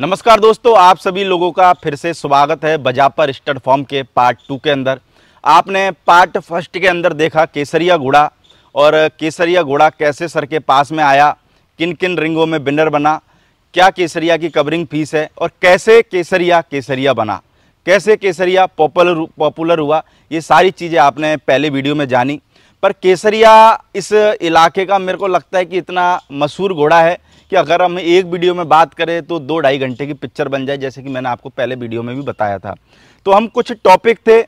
नमस्कार दोस्तों आप सभी लोगों का फिर से स्वागत है बजापर स्टड फॉर्म के पार्ट टू के अंदर आपने पार्ट फर्स्ट के अंदर देखा केसरिया घोड़ा और केसरिया घोड़ा कैसे सर के पास में आया किन किन रिंगों में बिनर बना क्या केसरिया की कवरिंग फीस है और कैसे केसरिया केसरिया बना कैसे केसरिया पॉपुलर पॉपुलर हुआ ये सारी चीज़ें आपने पहले वीडियो में जानी पर केसरिया इस इलाके का मेरे को लगता है कि इतना मशहूर घोड़ा है कि अगर हम एक वीडियो में बात करें तो दो ढाई घंटे की पिक्चर बन जाए जैसे कि मैंने आपको पहले वीडियो में भी बताया था तो हम कुछ टॉपिक थे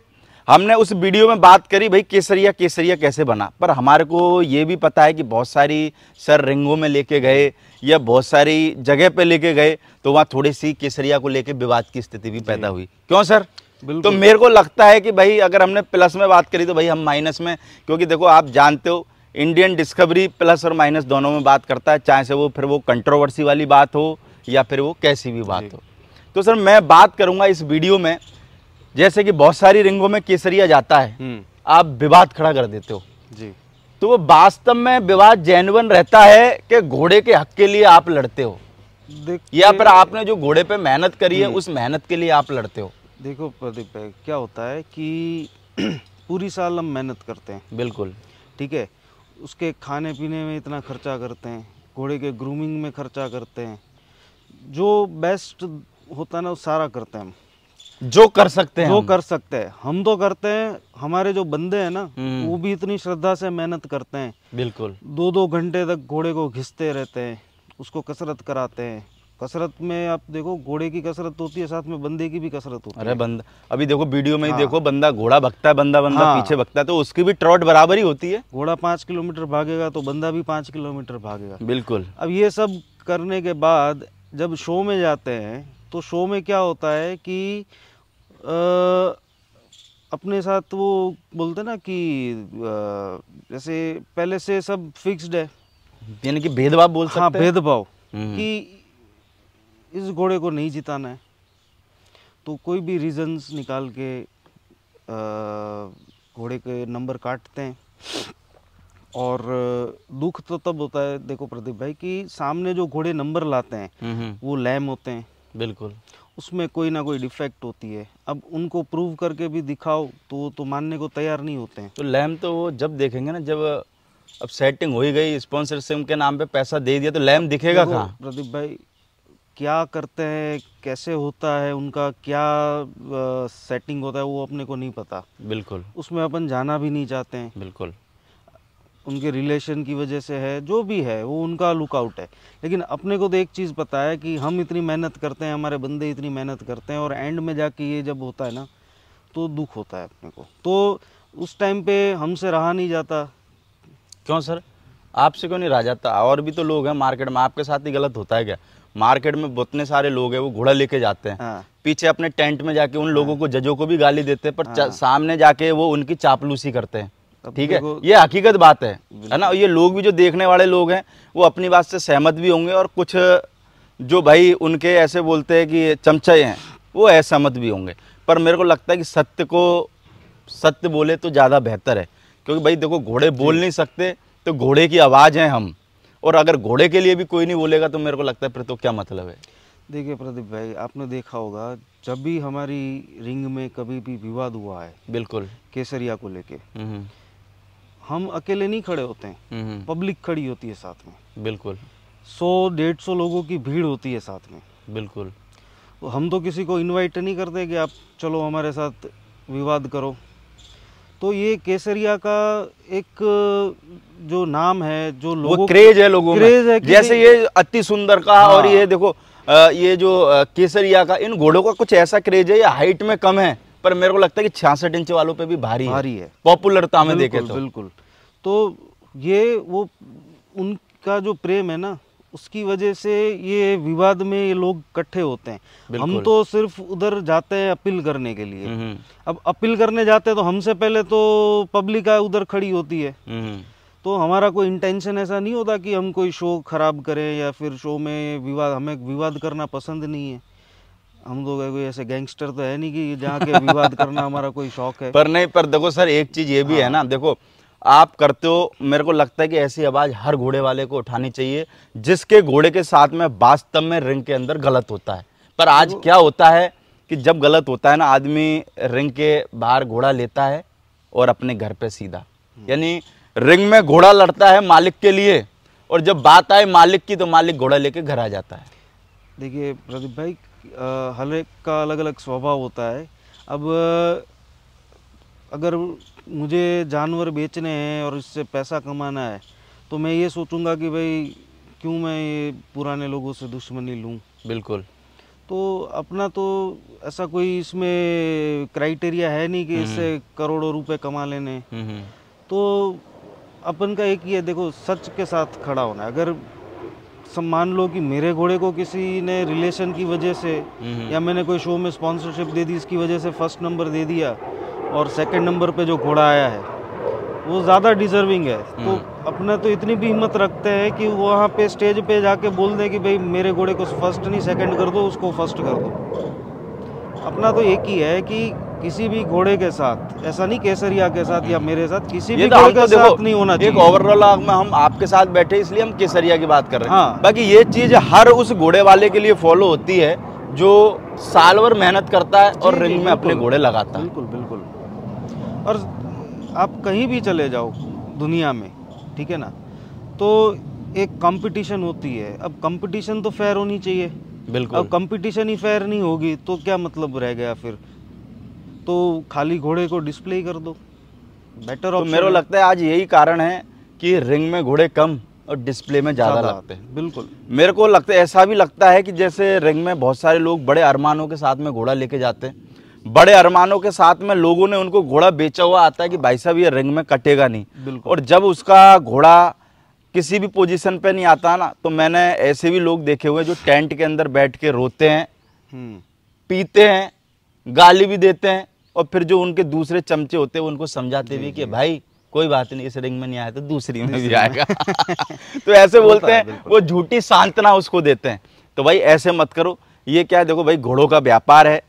हमने उस वीडियो में बात करी भाई केसरिया केसरिया कैसे बना पर हमारे को ये भी पता है कि बहुत सारी सर रिंगों में लेके गए या बहुत सारी जगह पे लेके गए तो वहाँ थोड़ी सी केसरिया को लेके विवाद की स्थिति भी पैदा हुई क्यों सर तो मेरे को लगता है कि भाई अगर हमने प्लस में बात करी तो भाई हम माइनस में क्योंकि देखो आप जानते हो इंडियन डिस्कवरी प्लस और माइनस दोनों में बात करता है चाहे से वो फिर वो कंट्रोवर्सी वाली बात हो या फिर वो कैसी भी बात हो तो सर मैं बात करूंगा इस वीडियो में जैसे कि बहुत सारी रिंगों में केसरिया जाता है हम्म। आप विवाद खड़ा कर देते हो जी तो वो वास्तव में विवाद जैनवन रहता है कि घोड़े के हक के लिए आप लड़ते हो या फिर आपने जो घोड़े पे मेहनत करी है हम्म। उस मेहनत के लिए आप लड़ते हो देखो प्रदीप क्या होता है कि पूरी साल हम मेहनत करते हैं बिल्कुल ठीक है उसके खाने पीने में इतना खर्चा करते हैं घोड़े के ग्रूमिंग में खर्चा करते हैं जो बेस्ट होता है ना वो सारा करते हैं हम जो कर सकते हैं जो कर सकते हैं हम तो करते हैं हमारे जो बंदे हैं ना हम्म। वो भी इतनी श्रद्धा से मेहनत करते हैं बिल्कुल दो दो घंटे तक घोड़े को घिसते रहते हैं उसको कसरत कराते हैं कसरत में आप देखो घोड़े की कसरत होती है साथ में बंदे की भी कसरत होती है अरे बंदा अभी देखो वीडियो में ही हाँ। देखो बंदा घोड़ा भगता है बंदा बंदा हाँ। पीछे भगता है तो उसकी भी ट्रॉट बराबर ही होती है घोड़ा पांच किलोमीटर भागेगा तो बंदा भी पांच किलोमीटर भागेगा बिल्कुल अब ये सब करने के बाद जब शो में जाते हैं तो शो में क्या होता है कि आ, अपने साथ वो बोलते ना कि जैसे पहले से सब फिक्सड है यानी कि भेदभाव बोल हाँ, सकते हैं भेदभाव हम्म। कि इस घोड़े को नहीं जिताना है तो कोई भी रीजंस निकाल के घोड़े के नंबर काटते हैं और दुख तो तब होता है देखो प्रदीप भाई कि सामने जो घोड़े नंबर लाते हैं हम्म, हम्म। वो लैम होते हैं बिल्कुल उसमें कोई ना कोई डिफेक्ट होती है अब उनको प्रूव करके भी दिखाओ तो तो मानने को तैयार नहीं होते हैं तो लैम तो वो जब देखेंगे ना जब अब सेटिंग हो ही गई स्पॉन्सरशिप के नाम पे पैसा दे दिया तो लैम दिखेगा कहाँ प्रदीप भाई क्या करते हैं कैसे होता है उनका क्या सेटिंग होता है वो अपने को नहीं पता बिल्कुल उसमें अपन जाना भी नहीं चाहते हैं बिल्कुल उनके रिलेशन की वजह से है जो भी है वो उनका लुकआउट है लेकिन अपने को तो एक चीज़ पता है कि हम इतनी मेहनत करते हैं हमारे बंदे इतनी मेहनत करते हैं और एंड में जाके ये जब होता है ना तो दुख होता है अपने को तो उस टाइम पे हमसे रहा नहीं जाता क्यों सर आपसे क्यों नहीं रहा जाता और भी तो लोग हैं मार्केट में आपके साथ ही गलत होता है क्या मार्केट में बतने सारे लोग है वो घोड़ा लेके जाते हैं हाँ। पीछे अपने टेंट में जाके उन लोगों हाँ। को जजों को भी गाली देते हैं पर हाँ। सामने जाके वो उनकी चापलूसी करते हैं तो ठीक है ये हकीकत बात है है ना ये लोग भी जो देखने वाले लोग हैं वो अपनी बात से सहमत भी होंगे और कुछ जो भाई उनके ऐसे बोलते हैं कि चमचे हैं वो असहमत भी होंगे पर मेरे को लगता है कि सत्य को सत्य बोले तो ज़्यादा बेहतर है क्योंकि भाई देखो घोड़े बोल नहीं सकते तो घोड़े की आवाज़ है हम और अगर घोड़े के लिए भी कोई नहीं बोलेगा तो मेरे को लगता है फिर तो क्या मतलब है देखिए प्रदीप भाई आपने देखा होगा जब भी हमारी रिंग में कभी भी विवाद हुआ है बिल्कुल केसरिया को लेके हम्म, हम्म। हम अकेले नहीं खड़े होते हैं हम्म, पब्लिक खड़ी होती है साथ में बिल्कुल सौ डेढ़ सौ लोगों की भीड़ होती है साथ में बिल्कुल हम तो किसी को इनवाइट नहीं करते कि आप चलो हमारे साथ विवाद करो तो ये केसरिया का एक जो नाम है जो लोगों क्रेज है लोगों क्रेज में है जैसे ये अति सुंदर का हाँ। और ये देखो ये जो केसरिया का इन घोड़ों का कुछ ऐसा क्रेज है ये हाइट में कम है पर मेरे को लगता है कि छियासठ इंच वालों पे भी भारी भारी है, है। पॉपुलरता में देखे तो बिल्कुल तो ये वो उनका जो प्रेम है ना उसकी वजह से ये विवाद में ये लोग इकट्ठे होते हैं हम तो सिर्फ उधर जाते हैं अपील करने के लिए हम्म। अब अपील करने जाते हैं तो हमसे पहले तो पब्लिक उधर खड़ी होती है हम्म। तो हमारा कोई इंटेंशन ऐसा नहीं होता कि हम कोई शो खराब करें या फिर शो में विवाद हमें विवाद करना पसंद नहीं है हम तो कोई ऐसे गैंगस्टर तो है नहीं कि जहाँ के विवाद करना हमारा कोई शौक है पर नहीं पर देखो सर एक चीज़ ये भी हाँ। है ना हाँ। देखो आप करते हो मेरे को लगता है कि ऐसी आवाज़ हर घोड़े वाले को उठानी चाहिए जिसके घोड़े के साथ में वास्तव में रिंग के अंदर गलत होता है पर आज तो क्या होता है कि जब गलत होता है ना आदमी रिंग के बाहर घोड़ा लेता है और अपने घर पे सीधा हम्म। यानी रिंग में घोड़ा लड़ता है मालिक के लिए और जब बात आए मालिक की तो मालिक घोड़ा लेके घर आ जाता है देखिए प्रदीप भाई हर एक का अलग अलग स्वभाव होता है अब अगर मुझे जानवर बेचने हैं और इससे पैसा कमाना है तो मैं ये सोचूंगा कि भाई क्यों मैं ये पुराने लोगों से दुश्मनी लूँ बिल्कुल तो अपना तो ऐसा कोई इसमें क्राइटेरिया है नहीं कि हम्म। इससे करोड़ों रुपए कमा लेने हम्म, हम्म। तो अपन का एक ही है देखो सच के साथ खड़ा होना है अगर मान लो कि मेरे घोड़े को किसी ने रिलेशन की वजह से या मैंने कोई शो में स्पॉन्सरशिप दे दी इसकी वजह से फर्स्ट नंबर दे दिया और सेकंड नंबर पे जो घोड़ा आया है वो ज़्यादा डिजर्विंग है हम्म। तो अपना तो इतनी भी हिम्मत रखते हैं कि वहाँ पे स्टेज पे जाके बोल दें कि भाई मेरे घोड़े को फर्स्ट नहीं सेकंड कर दो उसको फर्स्ट कर दो अपना तो एक ही है कि किसी भी घोड़े के साथ ऐसा नहीं केसरिया के साथ या मेरे साथ किसी भी तो घोड़े के साथ नहीं होना चाहिए ओवरऑल में हम आपके साथ बैठे इसलिए हम केसरिया की बात कर रहे हैं हाँ। बाकी ये चीज हर उस घोड़े वाले के लिए फॉलो होती है जो साल भर मेहनत करता है और रिंग में अपने घोड़े लगाता है बिल्कुल बिल्कुल और आप कहीं भी चले जाओ दुनिया में ठीक है ना तो एक कंपटीशन होती है अब कंपटीशन तो फेयर होनी चाहिए बिल्कुल अब कंपटीशन ही फेयर नहीं होगी तो क्या मतलब रह गया फिर तो खाली घोड़े को डिस्प्ले ही कर दो बेटर तो मेरे लगता है आज यही कारण है कि रिंग में घोड़े कम और डिस्प्ले में ज़्यादा लगते हैं बिल्कुल मेरे को लगता है ऐसा भी लगता है कि जैसे रिंग में बहुत सारे लोग बड़े अरमानों के साथ में घोड़ा लेके जाते हैं बड़े अरमानों के साथ में लोगों ने उनको घोड़ा बेचा हुआ आता है कि भाई साहब ये रिंग में कटेगा नहीं और जब उसका घोड़ा किसी भी पोजीशन पे नहीं आता ना तो मैंने ऐसे भी लोग देखे हुए जो टेंट के अंदर बैठ के रोते हैं हम्म। पीते हैं गाली भी देते हैं और फिर जो उनके दूसरे चमचे होते हैं उनको समझाते भी कि भाई कोई बात नहीं इस रिंग में नहीं आया तो दूसरी में भी आएगा तो ऐसे तो बोलते हैं वो झूठी सांत्वना उसको देते हैं तो भाई ऐसे मत करो ये क्या है देखो भाई घोड़ों का व्यापार है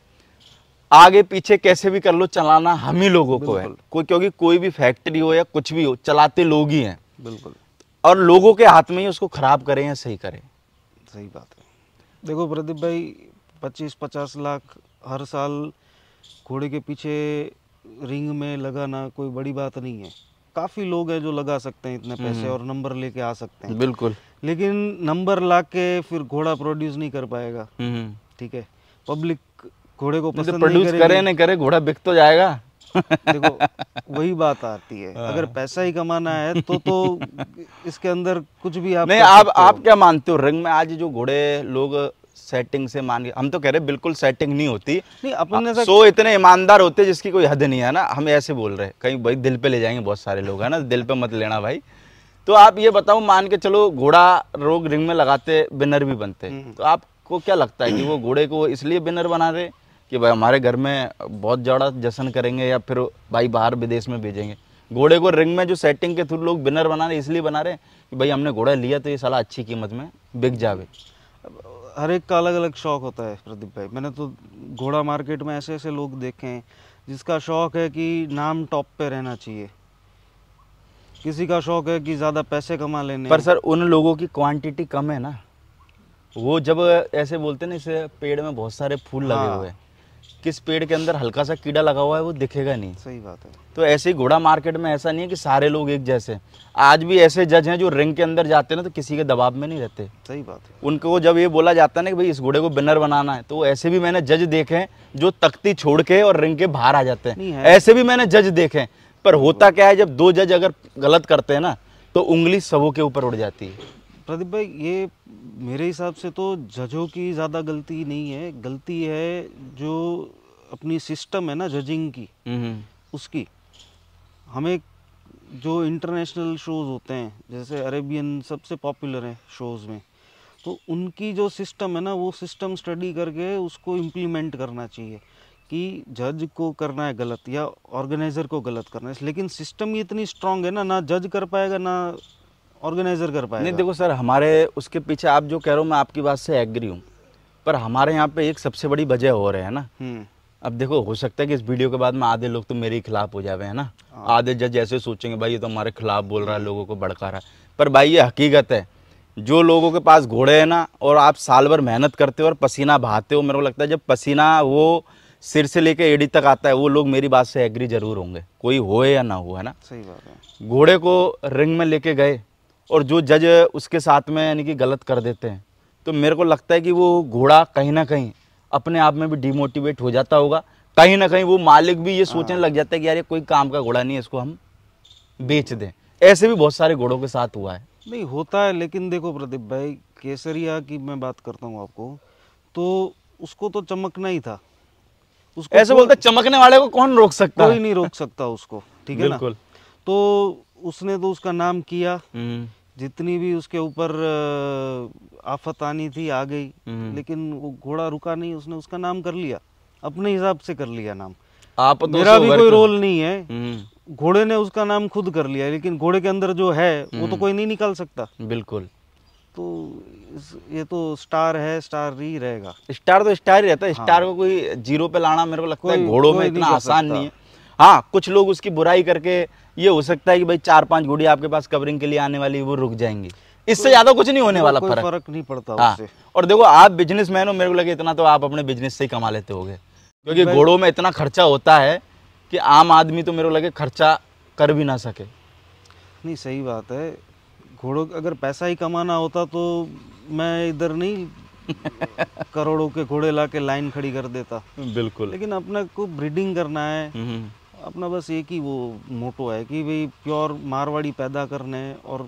आगे पीछे कैसे भी कर लो चलाना हम ही लोगों को है कोई क्योंकि कोई भी फैक्ट्री हो या कुछ भी हो चलाते लोग ही हैं बिल्कुल और लोगों के हाथ में ही उसको खराब करें या सही करें सही बात है देखो प्रदीप भाई पच्चीस पचास लाख हर साल घोड़े के पीछे रिंग में लगाना कोई बड़ी बात नहीं है काफ़ी लोग हैं जो लगा सकते हैं इतने पैसे हम्म। और नंबर लेके आ सकते हैं बिल्कुल लेकिन नंबर ला के फिर घोड़ा प्रोड्यूस नहीं कर पाएगा हम्म। ठीक है पब्लिक घोड़े को तो पसंद प्रोड्यूस करे ना करे घोड़ा बिक तो जाएगा देखो वही बात आती है हाँ। अगर पैसा ही कमाना है तो तो इसके अंदर कुछ भी आप नहीं आप आप क्या मानते हो रिंग में आज जो घोड़े लोग सेटिंग से मान हम तो कह रहे बिल्कुल सेटिंग नहीं होती नहीं अपन सो इतने ईमानदार होते जिसकी कोई हद नहीं है ना हम ऐसे बोल रहे हैं कहीं भाई दिल पे ले जाएंगे बहुत सारे लोग है ना दिल पे मत लेना भाई तो आप ये बताओ मान के चलो घोड़ा रोग रिंग में लगाते विनर भी बनते हम्म। तो आपको क्या लगता है कि वो घोड़े को इसलिए विनर बना रहे कि भाई हमारे घर में बहुत ज़्यादा जश्न करेंगे या फिर भाई बाहर विदेश में भेजेंगे घोड़े को रिंग में जो सेटिंग के थ्रू लोग बिनर बना रहे इसलिए बना रहे कि भाई हमने घोड़ा लिया तो ये साला अच्छी कीमत में बिक जावे हर एक का अलग अलग शौक होता है प्रदीप भाई मैंने तो घोड़ा मार्केट में ऐसे ऐसे लोग देखे हैं जिसका शौक है कि नाम टॉप पे रहना चाहिए किसी का शौक है कि ज़्यादा पैसे कमा लेने पर सर उन लोगों की क्वांटिटी कम है ना वो जब ऐसे बोलते ना इसे पेड़ में बहुत सारे फूल हाँ। लगे हुए हैं किस पेड़ के अंदर हल्का सा कीड़ा लगा हुआ है वो दिखेगा नहीं सही बात है तो ऐसे ही घोड़ा मार्केट में ऐसा नहीं है कि सारे लोग एक जैसे आज भी ऐसे जज हैं जो रिंग के अंदर जाते हैं ना तो किसी के दबाव में नहीं रहते सही बात है उनको जब ये बोला जाता है ना कि भाई इस घोड़े को बिनर बनाना है तो ऐसे भी मैंने जज देखे हैं जो तख्ती छोड़ के और रिंग के बाहर आ जाते हैं ऐसे भी मैंने जज देखे पर होता क्या है जब दो जज अगर गलत करते हैं ना तो उंगली सबों के ऊपर उड़ जाती है प्रदीप भाई ये मेरे हिसाब से तो जजों की ज़्यादा गलती नहीं है गलती है जो अपनी सिस्टम है ना जजिंग की हम्म, हम्म। उसकी हमें जो इंटरनेशनल शोज़ होते हैं जैसे अरेबियन सबसे पॉपुलर है शोज़ में तो उनकी जो सिस्टम है ना वो सिस्टम स्टडी करके उसको इम्प्लीमेंट करना चाहिए कि जज को करना है गलत या ऑर्गेनाइज़र को गलत करना है लेकिन सिस्टम ही इतनी स्ट्रांग है ना ना जज कर पाएगा ना ऑर्गेनाइजर कर पाए नहीं देखो सर हमारे उसके पीछे आप जो कह रहे हो मैं आपकी बात से एग्री हूँ पर हमारे यहाँ पे एक सबसे बड़ी वजह हो रहे हैं ना हम्म। अब देखो हो सकता है कि इस वीडियो के बाद में आधे लोग तो मेरे खिलाफ हो जावे है ना हाँ। आधे जज ऐसे सोचेंगे भाई ये तो हमारे खिलाफ बोल रहा है लोगों को भड़का रहा है पर भाई ये हकीकत है जो लोगों के पास घोड़े हैं ना और आप साल भर मेहनत करते हो और पसीना बहाते हो मेरे को लगता है जब पसीना वो सिर से लेकर एडी तक आता है वो लोग मेरी बात से एग्री जरूर होंगे कोई हो या ना हो है ना सही बात है घोड़े को रिंग में लेके गए और जो जज उसके साथ में यानी कि गलत कर देते हैं तो मेरे को लगता है कि वो घोड़ा कहीं ना कहीं अपने आप में भी डिमोटिवेट हो जाता होगा कहीं ना कहीं वो मालिक भी ये सोचने हाँ। लग जाता है कि यार ये कोई काम का घोड़ा नहीं है इसको हम बेच दें ऐसे भी बहुत सारे घोड़ों के साथ हुआ है नहीं होता है लेकिन देखो प्रदीप भाई केसरिया की मैं बात करता हूँ आपको तो उसको तो चमकना ही था उसको ऐसे तो बोलते चमकने वाले को कौन रोक सकता कोई नहीं रोक सकता उसको ठीक है ना तो उसने तो उसका नाम किया हम्म। जितनी भी उसके ऊपर आफत आनी थी आ गई हम्म। लेकिन वो घोड़ा रुका नहीं उसने उसका नाम कर लिया अपने हिसाब से कर लिया नाम आप तो मेरा भी कोई रोल नहीं है हम्म। घोड़े ने उसका नाम खुद कर लिया लेकिन घोड़े के अंदर जो है वो तो कोई नहीं निकाल सकता बिल्कुल तो ये तो स्टार है स्टार ही रहेगा स्टार तो स्टार ही रहता है हाँ। स्टार को कोई जीरो पे लाना मेरे को लगता है घोड़ों में इतना आसान नहीं है हाँ कुछ लोग उसकी बुराई करके ये हो सकता है कि भाई चार पांच गुड़िया आपके पास कवरिंग के लिए आने वाली वो रुक जाएंगी इससे ज्यादा कुछ नहीं होने वाला फर्क फर्क नहीं पड़ता हाँ और देखो आप मैन हो मेरे को लगे इतना तो आप अपने बिजनेस से ही कमा लेते हो क्योंकि घोड़ों में इतना खर्चा होता है कि आम आदमी तो मेरे को लगे खर्चा कर भी ना सके नहीं सही बात है घोड़ों अगर पैसा ही कमाना होता तो मैं इधर नहीं करोड़ों के घोड़े ला लाइन खड़ी कर देता बिल्कुल लेकिन अपने को ब्रीडिंग करना है हम्म, हम्म। अपना बस एक ही वो मोटो है कि भाई प्योर मारवाड़ी पैदा करने और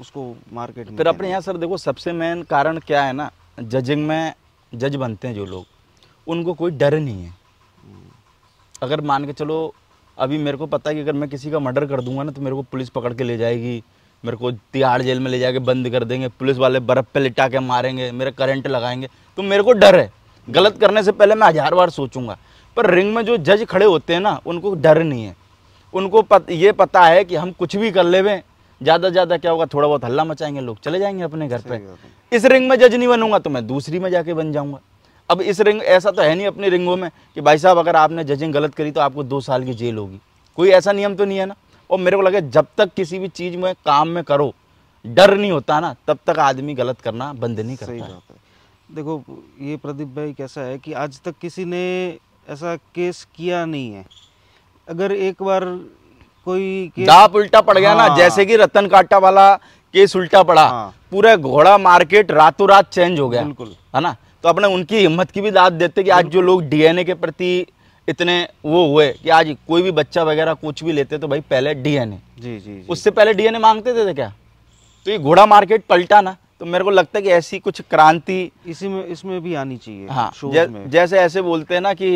उसको मार्केट में फिर अपने यहाँ सर देखो सबसे मेन कारण क्या है ना जजिंग में जज बनते हैं जो लोग उनको कोई डर नहीं है अगर मान के चलो अभी मेरे को पता है कि अगर मैं किसी का मर्डर कर दूंगा ना तो मेरे को पुलिस पकड़ के ले जाएगी मेरे को तिहाड़ जेल में ले जाके बंद कर देंगे पुलिस वाले बर्फ़ पे लिटा के मारेंगे मेरे करंट लगाएंगे तो मेरे को डर है गलत करने से पहले मैं हज़ार बार सोचूंगा पर रिंग में जो जज खड़े होते हैं ना उनको डर नहीं है उनको पत, ये पता है कि हम कुछ भी कर लेवें ज़्यादा से ज़्यादा क्या होगा थोड़ा बहुत हल्ला मचाएंगे लोग चले जाएंगे अपने घर पे इस रिंग में जज नहीं बनूंगा तो मैं दूसरी में जाके बन जाऊंगा अब इस रिंग ऐसा तो है नहीं अपने रिंगों में कि भाई साहब अगर आपने जजिंग गलत करी तो आपको दो साल की जेल होगी कोई ऐसा नियम तो नहीं है ना और मेरे को लगे जब तक किसी भी चीज़ में काम में करो डर नहीं होता ना तब तक आदमी गलत करना बंद नहीं करता है। देखो ये प्रदीप भाई कैसा है कि आज तक किसी ने ऐसा केस किया नहीं है अगर एक बार कोई दाप उल्टा पड़ गया हाँ। ना जैसे कि रतन काटा वाला केस उल्टा पड़ा हाँ। पूरा घोड़ा मार्केट रातों रात चेंज हो गया बिल्कुल है ना तो अपने उनकी हिम्मत की भी दाद देते कि आज जो लोग डीएनए के प्रति इतने वो हुए कि आज कोई भी बच्चा वगैरह कुछ भी लेते तो भाई पहले डीएनए जी, जी उससे पहले डीएनए मांगते थे, थे तो क्या तो ये घोड़ा मार्केट पलटा ना तो मेरे को लगता है कि ऐसी कुछ क्रांति इसी में इसमें भी आनी चाहिए हाँ जै, में। जैसे ऐसे बोलते हैं ना कि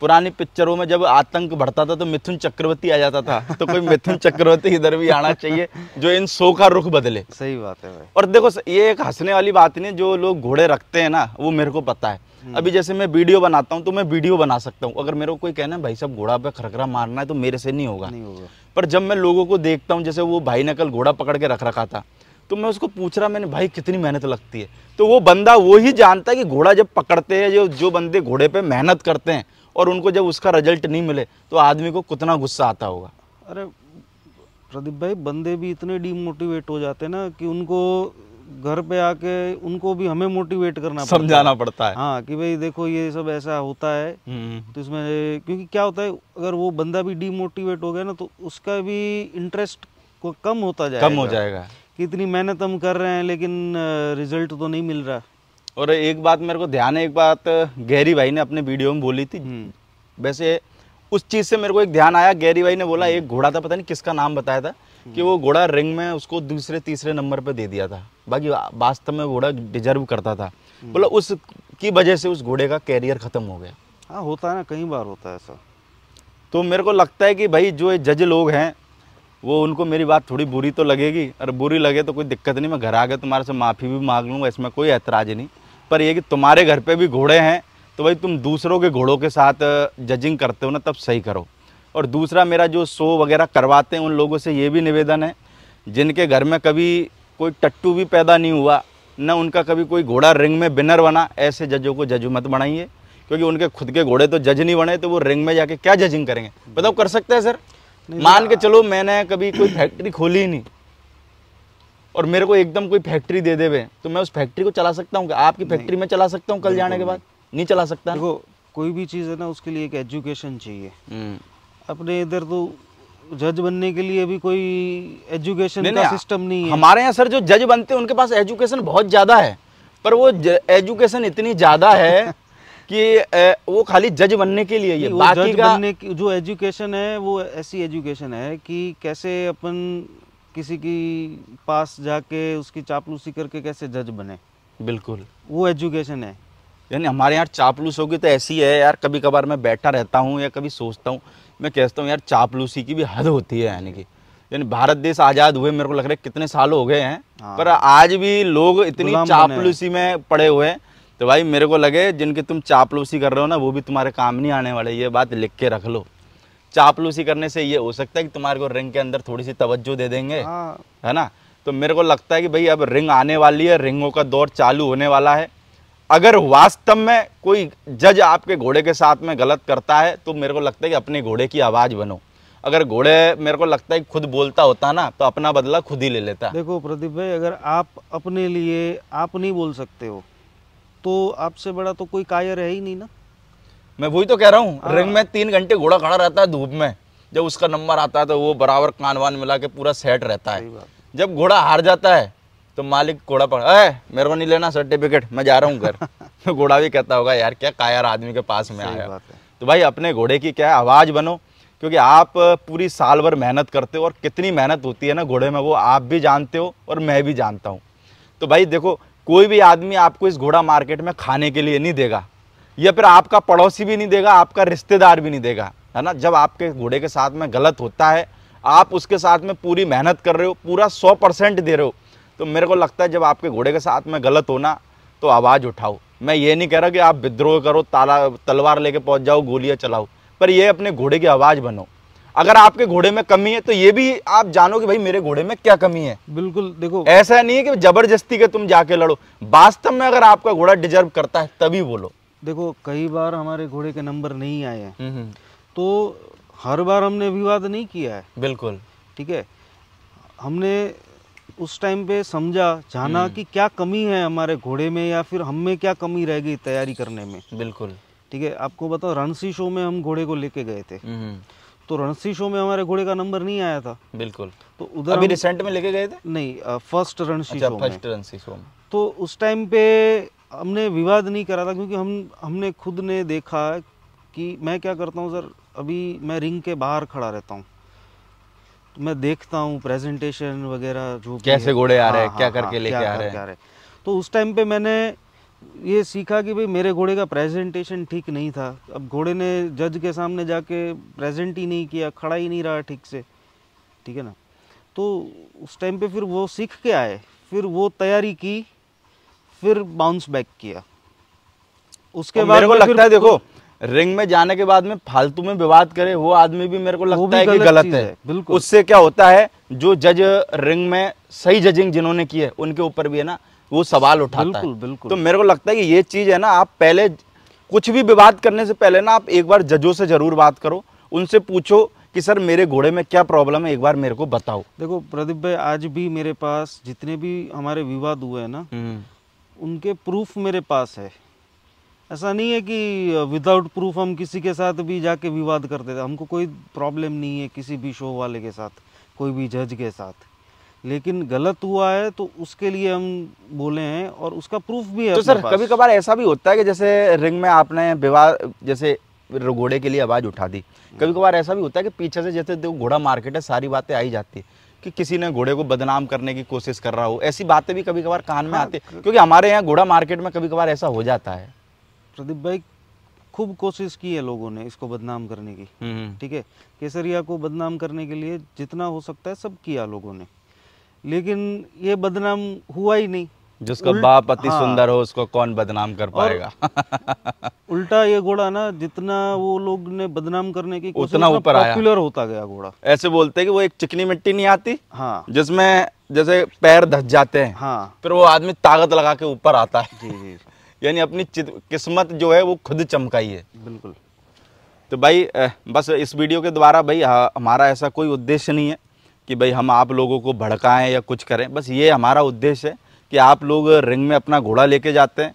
पुरानी पिक्चरों में जब आतंक बढ़ता था तो मिथुन चक्रवर्ती आ जाता था तो कोई मिथुन चक्रवर्ती इधर भी आना चाहिए जो इन शो का रुख बदले सही बात है भाई और देखो ये एक हंसने वाली बात नहीं जो लोग घोड़े रखते हैं ना वो मेरे को पता है हम्म। अभी जैसे मैं वीडियो बनाता हूँ तो मैं वीडियो बना सकता हूँ अगर मेरे को कोई कहना है भाई साहब घोड़ा पे खरखरा मारना है तो मेरे से नहीं होगा नहीं होगा पर जब मैं लोगों को देखता हूँ जैसे वो भाई नकल घोड़ा पकड़ के रख रखा था तो मैं उसको पूछ रहा मैंने भाई कितनी मेहनत लगती है तो वो बंदा वो ही जानता है कि घोड़ा जब पकड़ते हैं जो जो बंदे घोड़े पे मेहनत करते हैं और उनको जब उसका रिजल्ट नहीं मिले तो आदमी को कितना गुस्सा आता होगा अरे प्रदीप भाई बंदे भी इतने डीमोटिवेट हो जाते हैं ना कि उनको घर पे आके उनको भी हमें मोटिवेट करना समझाना पड़ता है हाँ कि भाई देखो ये सब ऐसा होता है हम्म। तो इसमें क्योंकि क्या होता है अगर वो बंदा भी डीमोटिवेट हो गया ना तो उसका भी इंटरेस्ट को कम होता जाएगा कम हो जाएगा कि इतनी मेहनत हम कर रहे हैं लेकिन रिजल्ट तो नहीं मिल रहा और एक बात मेरे को ध्यान है एक बात गहरी भाई ने अपने वीडियो में बोली थी हम्म। वैसे उस चीज़ से मेरे को एक ध्यान आया गहरी भाई ने बोला हम्म। एक घोड़ा था पता नहीं किसका नाम बताया था कि वो हम्म। घोड़ा रिंग में उसको दूसरे तीसरे नंबर पर दे दिया था बाकी वास्तव में घोड़ा डिजर्व करता था बोला उसकी वजह से उस घोड़े का कैरियर ख़त्म हो गया हाँ होता है ना कई बार होता है ऐसा तो मेरे को लगता है कि भाई जो जज लोग हैं वो उनको मेरी बात थोड़ी बुरी तो लगेगी और बुरी लगे तो कोई दिक्कत नहीं मैं घर आ गया तुम्हारे से माफ़ी भी मांग लूँगा इसमें कोई ऐतराज़ नहीं पर यह कि तुम्हारे घर पे भी घोड़े हैं तो भाई तुम दूसरों के घोड़ों के साथ जजिंग करते हो ना तब सही करो और दूसरा मेरा जो शो वगैरह करवाते हैं उन लोगों से ये भी निवेदन है जिनके घर में कभी कोई टट्टू भी पैदा नहीं हुआ न उनका कभी कोई घोड़ा रिंग में बिनर बना ऐसे जजों को जज मत बनाइए क्योंकि उनके खुद के घोड़े तो जज नहीं बने तो वो रिंग में जाके क्या जजिंग करेंगे बताओ कर सकते हैं सर मान के चलो मैंने कभी कोई फैक्ट्री खोली नहीं और मेरे को एकदम कोई फैक्ट्री दे देवे तो मैं उस फैक्ट्री को चला सकता हूँ आपकी फैक्ट्री में चला सकता हूँ कल जाने के बाद नहीं चला सकता देखो कोई भी चीज़ है ना उसके लिए एक एजुकेशन चाहिए हम्म। अपने इधर तो जज बनने के लिए भी कोई एजुकेशन का सिस्टम नहीं है हमारे यहाँ सर जो जज बनते हैं उनके पास एजुकेशन बहुत ज़्यादा है पर वो एजुकेशन इतनी ज़्यादा है कि वो खाली जज बनने के लिए ये बाकी जज का बनने की जो एजुकेशन है वो ऐसी एजुकेशन है कि कैसे अपन किसी की पास जाके उसकी चापलूसी करके कैसे जज बने बिल्कुल वो एजुकेशन है यानी हमारे यहाँ चापलूस होगी तो ऐसी है यार कभी कभार मैं बैठा रहता हूँ या कभी सोचता हूँ मैं कहता हूँ यार चापलूसी की भी हद होती है यानी कि यानी भारत देश आज़ाद हुए मेरे को लग रहा है कितने साल हो गए हैं हाँ। पर आज भी लोग इतनी चापलूसी में पड़े हुए हैं तो भाई मेरे को लगे जिनकी तुम चापलूसी कर रहे हो ना वो भी तुम्हारे काम नहीं आने वाले ये बात लिख के रख लो चापलूसी करने से ये हो सकता है कि तुम्हारे को रिंग के अंदर थोड़ी सी तवज्जो दे देंगे हाँ। है ना तो मेरे को लगता है कि भाई अब रिंग आने वाली है रिंगों का दौर चालू होने वाला है अगर वास्तव में कोई जज आपके घोड़े के साथ में गलत करता है तो मेरे को लगता है कि अपने घोड़े की आवाज़ बनो अगर घोड़े मेरे को लगता है खुद बोलता होता ना तो अपना बदला खुद ही ले लेता देखो प्रदीप भाई अगर आप अपने लिए आप नहीं बोल सकते हो तो आपसे बड़ा तो कोई कायर है ही नहीं ना मैं वही तो कह रहा हूँ हाँ। रिंग में तीन घंटे घोड़ा खड़ा रहता है धूप में जब उसका नंबर आता है तो वो बराबर कान वान मिला के पूरा सेट रहता है जब घोड़ा हार जाता है तो मालिक घोड़ा पकड़ अः मेरे को नहीं लेना सर्टिफिकेट मैं जा रहा हूँ घर तो घोड़ा भी कहता होगा यार क्या कायर आदमी के पास में आया तो भाई अपने घोड़े की क्या आवाज़ बनो क्योंकि आप पूरी साल भर मेहनत करते हो और कितनी मेहनत होती है ना घोड़े में वो आप भी जानते हो और मैं भी जानता हूँ तो भाई देखो कोई भी आदमी आपको इस घोड़ा मार्केट में खाने के लिए नहीं देगा या फिर आपका पड़ोसी भी नहीं देगा आपका रिश्तेदार भी नहीं देगा है ना जब आपके घोड़े के साथ में गलत होता है आप उसके साथ में पूरी मेहनत कर रहे हो पूरा सौ परसेंट दे रहे हो तो मेरे को लगता है जब आपके घोड़े के साथ में गलत होना तो आवाज़ उठाओ मैं ये नहीं कह रहा कि आप विद्रोह करो ताला तलवार लेके पहुंच जाओ गोलियां चलाओ पर ये अपने घोड़े की आवाज़ बनो अगर आपके घोड़े में कमी है तो ये भी आप जानो कि भाई मेरे घोड़े में क्या कमी है बिल्कुल देखो ऐसा नहीं है कि जबरदस्ती के तुम जाके लड़ो वास्तव में अगर आपका घोड़ा डिजर्व करता है तभी बोलो देखो कई बार हमारे घोड़े के नंबर नहीं आए हैं हम्म, हम्म। तो हर बार हमने विवाद नहीं किया है बिल्कुल ठीक है हमने उस टाइम पे समझा जाना हम्म। कि क्या कमी है हमारे घोड़े में या फिर हम में क्या कमी रह गई तैयारी करने में बिल्कुल ठीक है आपको बताओ रणसी शो में हम घोड़े को लेके गए थे तो रणसी शो में हमारे घोड़े का नंबर नहीं आया था बिल्कुल तो उधर अभी रिसेंट में लेके गए थे नहीं फर्स्ट रणसी अच्छा, शो फर्स्ट रणसी शो में तो उस टाइम पे हमने विवाद नहीं करा था क्योंकि हम हमने खुद ने देखा कि मैं क्या करता हूँ सर अभी मैं रिंग के बाहर खड़ा रहता हूँ तो मैं देखता हूँ प्रेजेंटेशन वगैरह जो कैसे घोड़े आ रहे हैं हाँ, क्या हाँ, करके हाँ, लेके आ रहे हैं तो उस टाइम पे मैंने ये सीखा कि भाई मेरे घोड़े का प्रेजेंटेशन ठीक नहीं था अब घोड़े ने जज के सामने जाके प्रेजेंट ही नहीं किया खड़ा ही नहीं रहा ठीक से ठीक है ना तो उस टाइम पे फिर वो सीख के आए फिर वो तैयारी की फिर बाउंस बैक किया उसके तो बाद मेरे को लगता है देखो रिंग में जाने के बाद में फालतू में विवाद करे वो आदमी भी मेरे को लगता है कि गलत है, है बिल्कुल उससे क्या होता है जो जज रिंग में सही जजिंग जिन्होंने की है उनके ऊपर भी है ना वो सवाल उठाता बिल्कुल, है बिल्कुल तो मेरे को लगता है कि ये चीज़ है ना आप पहले कुछ भी विवाद करने से पहले ना आप एक बार जजों से ज़रूर बात करो उनसे पूछो कि सर मेरे घोड़े में क्या प्रॉब्लम है एक बार मेरे को बताओ देखो प्रदीप भाई आज भी मेरे पास जितने भी हमारे विवाद हुए हैं ना हम्म। उनके प्रूफ मेरे पास है ऐसा नहीं है कि विदाउट प्रूफ हम किसी के साथ भी जाके विवाद करते थे हमको कोई प्रॉब्लम नहीं है किसी भी शो वाले के साथ कोई भी जज के साथ लेकिन गलत हुआ है तो उसके लिए हम बोले हैं और उसका प्रूफ भी है तो सर कभी कभार ऐसा भी होता है कि जैसे रिंग में आपने विवाह जैसे घोड़े के लिए आवाज़ उठा दी कभी कभार ऐसा भी होता है कि पीछे से जैसे देखो घोड़ा मार्केट है सारी बातें आई जाती है कि किसी ने घोड़े को बदनाम करने की कोशिश कर रहा हो ऐसी बातें भी कभी कभार कान में हाँ, आती है क्योंकि हमारे यहाँ घोड़ा मार्केट में कभी कभार ऐसा हो जाता है प्रदीप भाई खूब कोशिश की है लोगों ने इसको बदनाम करने की हम्म, हम्म। ठीक है केसरिया को बदनाम करने के लिए जितना हो सकता है सब किया लोगों ने लेकिन ये बदनाम हुआ ही नहीं जिसको बाप अति हाँ, सुंदर हो उसको कौन बदनाम कर पाएगा उल्टा ये घोड़ा ना जितना वो लोग ने बदनाम करने की उतना ऊपर आया होता गया घोड़ा ऐसे बोलते हैं कि वो एक चिकनी मिट्टी नहीं आती हाँ जिसमें जैसे पैर धस जाते हैं हाँ फिर वो आदमी ताकत लगा के ऊपर आता है जी जी यानी अपनी किस्मत जो है वो खुद चमकाई है बिल्कुल तो भाई बस इस वीडियो के द्वारा भाई हमारा ऐसा कोई उद्देश्य नहीं है कि भाई हम आप लोगों को भड़काएं या कुछ करें बस ये हमारा उद्देश्य है कि आप लोग रिंग में अपना घोड़ा लेके जाते हैं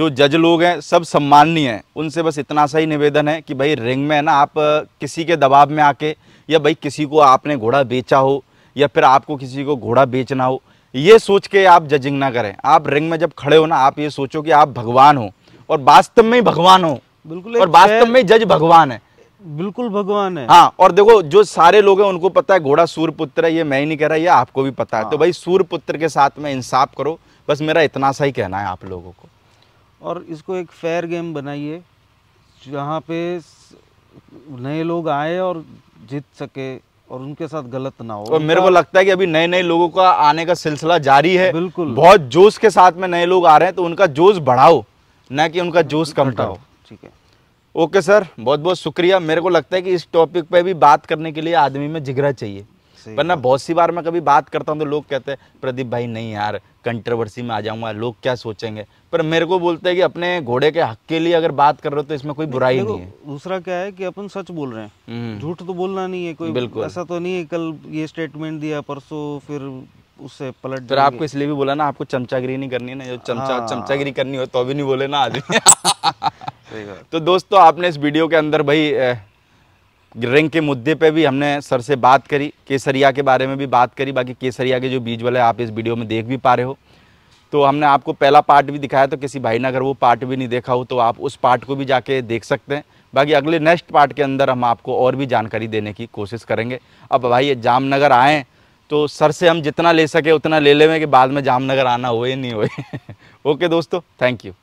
जो जज लोग हैं सब सम्माननीय हैं उनसे बस इतना सा ही निवेदन है कि भाई रिंग में है ना आप किसी के दबाव में आके या भाई किसी को आपने घोड़ा बेचा हो या फिर आपको किसी को घोड़ा बेचना हो ये सोच के आप जजिंग ना करें आप रिंग में जब खड़े हो ना आप ये सोचो कि आप भगवान हो और वास्तव में ही भगवान हो बिल्कुल और वास्तव में जज भगवान है बिल्कुल भगवान है हाँ और देखो जो सारे लोग हैं उनको पता है घोड़ा सूर्यपुत्र है ये मैं ही नहीं कह रहा ये आपको भी पता हाँ। है तो हाँ। भाई सूर्यपुत्र के साथ में इंसाफ करो बस मेरा इतना सा ही कहना है आप लोगों को और इसको एक फेयर गेम बनाइए जहाँ पे नए लोग आए और जीत सके और उनके साथ गलत ना हो और मेरे को लगता है कि अभी नए नए लोगों का आने का सिलसिला जारी है बिल्कुल बहुत जोश के साथ में नए लोग आ रहे हैं तो उनका जोश बढ़ाओ ना कि उनका जोश कम ठीक है ओके सर बहुत बहुत शुक्रिया मेरे को लगता है कि इस टॉपिक पे भी बात करने के लिए आदमी में जिगरा चाहिए वरना बहुत सी बार मैं कभी बात करता हूँ तो लोग कहते हैं प्रदीप भाई नहीं यार कंट्रोवर्सी में आ जाऊंगा लोग क्या सोचेंगे पर मेरे को बोलते हैं कि अपने घोड़े के हक के लिए अगर बात कर रहे हो तो इसमें कोई बुराई नहीं है दूसरा क्या है कि अपन सच बोल रहे हैं हम्म। झूठ तो बोलना नहीं है कोई बिल्कुल ऐसा तो नहीं है कल ये स्टेटमेंट दिया परसों फिर उससे पलट फिर आपको इसलिए भी बोला ना आपको चमचागिरी नहीं करनी है ना जो चमचा हाँ। चमचागिरी करनी हो तो भी नहीं बोले ना आदमी तो दोस्तों आपने इस वीडियो के अंदर भाई रिंग के मुद्दे पे भी हमने सर से बात करी केसरिया के बारे में भी बात करी बाकी केसरिया के जो बीज वाले आप इस वीडियो में देख भी पा रहे हो तो हमने आपको पहला पार्ट भी दिखाया तो किसी भाई ने अगर वो पार्ट भी नहीं देखा हो तो आप उस पार्ट को भी जाके देख सकते हैं बाकी अगले नेक्स्ट पार्ट के अंदर हम आपको और भी जानकारी देने की कोशिश करेंगे अब भाई जामनगर आएँ तो सर से हम जितना ले सके उतना ले लेंगे कि बाद में जामनगर आना हो नहीं होए ओके दोस्तों थैंक यू